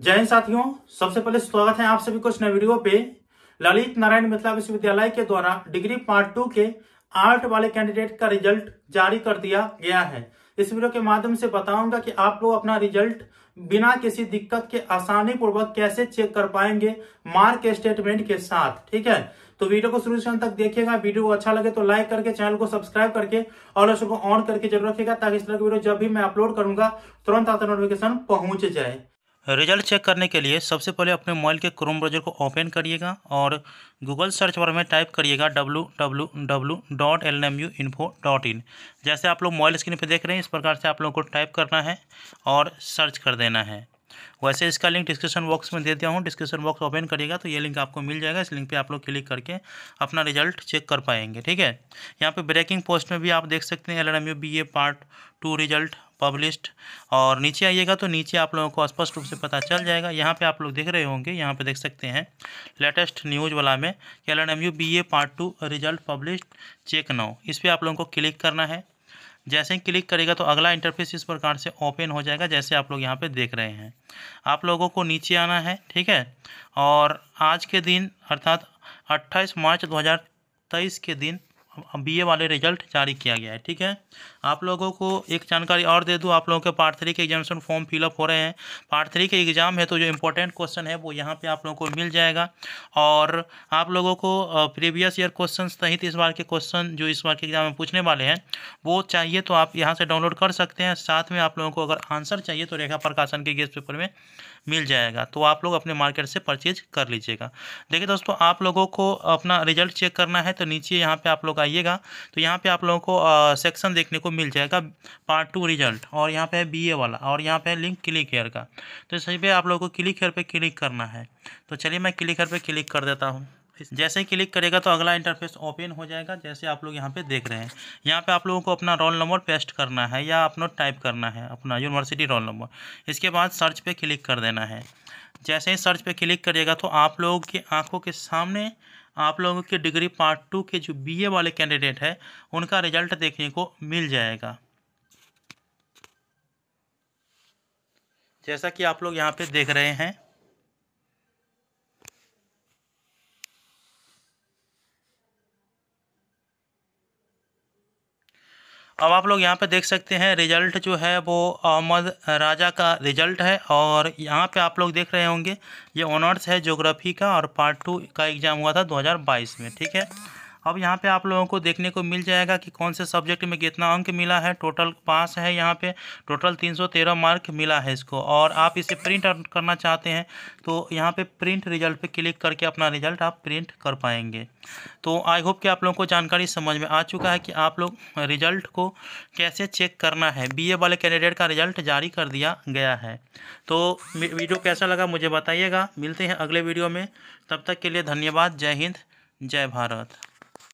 जय हिंद साथियों सबसे पहले स्वागत है आप सभी को इस नए वीडियो पे ललित नारायण मिथिला विश्वविद्यालय के द्वारा डिग्री पार्ट टू के आर्ट वाले कैंडिडेट का रिजल्ट जारी कर दिया गया है इस वीडियो के माध्यम से बताऊंगा कि आप लोग अपना रिजल्ट बिना किसी दिक्कत के आसानी पूर्वक कैसे चेक कर पाएंगे मार्क स्टेटमेंट के साथ ठीक है तो वीडियो को शुरू से अंत तक देखिएगा वीडियो अच्छा लगे तो लाइक करके चैनल को सब्सक्राइब करके और उसको ऑन करके जरूर रखिएगा ताकि इस तरह की वीडियो जब भी मैं अपलोड करूंगा तुरंत आपका नोटिफिकेशन पहुंच जाए रिजल्ट चेक करने के लिए सबसे पहले अपने मोबाइल के क्रोम ब्राउजर को ओपन करिएगा और गूगल सर्च बार में टाइप करिएगा W W W dot L M U info dot in जैसे आप लोग मोबाइल स्क्रीन पर देख रहे हैं इस प्रकार से आप लोगों को टाइप करना है और सर्च कर देना है वैसे इसका लिंक डिस्क्रिप्शन बॉक्स में दे दिया हूँ डिस्क्रिप्शन बॉक्स ओपन करिएगा तो ये लिंक आपको मिल जाएगा इस लिंक पे आप लोग क्लिक करके अपना रिजल्ट चेक कर पाएंगे ठीक है यहाँ पे ब्रेकिंग पोस्ट में भी आप देख सकते हैं L M B part two result published और नीचे आइएगा तो नीचे आप लोगों को स्पष्ट रूप से पता चल जाएगा यहाँ पे आप लोग देख रहे होंगे यहाँ पे देख सकते हैं लेटेस्ट न्यूज़ वाला में L N M U B A part two result published check now इस पर आप लोगों को क्लिक करना है जैसे ही क्लिक करेगा तो अगला इंटरफेस इस प्रकार से ओपन हो जाएगा जैसे आप लोग यहाँ पे देख रहे हैं आप लोगों को नीचे आना है ठीक है और आज के दिन अर्थात 28 मार्च 2023 के दिन बीए वाले रिजल्ट जारी किया गया है ठीक है आप लोगों को एक जानकारी और दे दूँ आप लोगों के पार्ट थ्री के एग्जामिनेशन फॉर्म फिलअप हो रहे हैं पार्ट थ्री के एग्ज़ाम है तो जो इम्पोर्टेंट क्वेश्चन है वो यहाँ पे आप लोगों को मिल जाएगा और आप लोगों को प्रीवियस ईयर क्वेश्चन सहित इस बार के क्वेश्चन जो इस बार के एग्ज़ाम में पूछने वाले हैं वो चाहिए तो आप यहाँ से डाउनलोड कर सकते हैं साथ में आप लोगों को अगर आंसर चाहिए तो रेखा प्रकाशन के गेस्ट पेपर में मिल जाएगा तो आप लोग अपने मार्केट से परचेज कर लीजिएगा देखिए दोस्तों आप लोगों को अपना रिजल्ट चेक करना है तो नीचे यहाँ पर आप लोग बताइएगा तो यहाँ पे आप लोगों को सेक्शन देखने को मिल जाएगा पार्ट टू रिजल्ट और यहाँ पे है बी ए वाला और यहाँ पे है लिंक क्लिक हेयर का तो सही पे आप लोगों को क्लिक हेयर पे क्लिक करना है तो चलिए मैं क्लिक हेयर पे क्लिक कर देता हूँ जैसे ही क्लिक करेगा तो अगला इंटरफेस ओपन हो जाएगा जैसे आप लोग यहाँ पे देख रहे हैं यहाँ पे आप लोगों को अपना रोल नंबर पेस्ट करना है या अपना टाइप करना है अपना यूनिवर्सिटी रोल नंबर इसके बाद सर्च पे क्लिक कर देना है जैसे ही सर्च पे क्लिक करिएगा तो आप लोगों की आंखों के सामने आप लोगों के डिग्री पार्ट टू के जो बीए वाले कैंडिडेट है उनका रिजल्ट देखने को मिल जाएगा जैसा कि आप लोग यहाँ पे देख रहे हैं अब आप लोग यहाँ पे देख सकते हैं रिजल्ट जो है वो अहमद राजा का रिजल्ट है और यहाँ पे आप लोग देख रहे होंगे ये ऑनर्स है ज्योग्राफी का और पार्ट टू का एग्ज़ाम हुआ था 2022 में ठीक है अब यहाँ पे आप लोगों को देखने को मिल जाएगा कि कौन से सब्जेक्ट में कितना अंक मिला है टोटल पास है यहाँ पे टोटल 313 मार्क मिला है इसको और आप इसे प्रिंट आउट करना चाहते हैं तो यहाँ पे प्रिंट रिजल्ट पे क्लिक करके अपना रिजल्ट आप प्रिंट कर पाएंगे तो आई होप कि आप लोगों को जानकारी समझ में आ चुका है कि आप लोग रिजल्ट को कैसे चेक करना है बी वाले कैंडिडेट का रिजल्ट जारी कर दिया गया है तो वीडियो कैसा लगा मुझे बताइएगा मिलते हैं अगले वीडियो में तब तक के लिए धन्यवाद जय हिंद जय भारत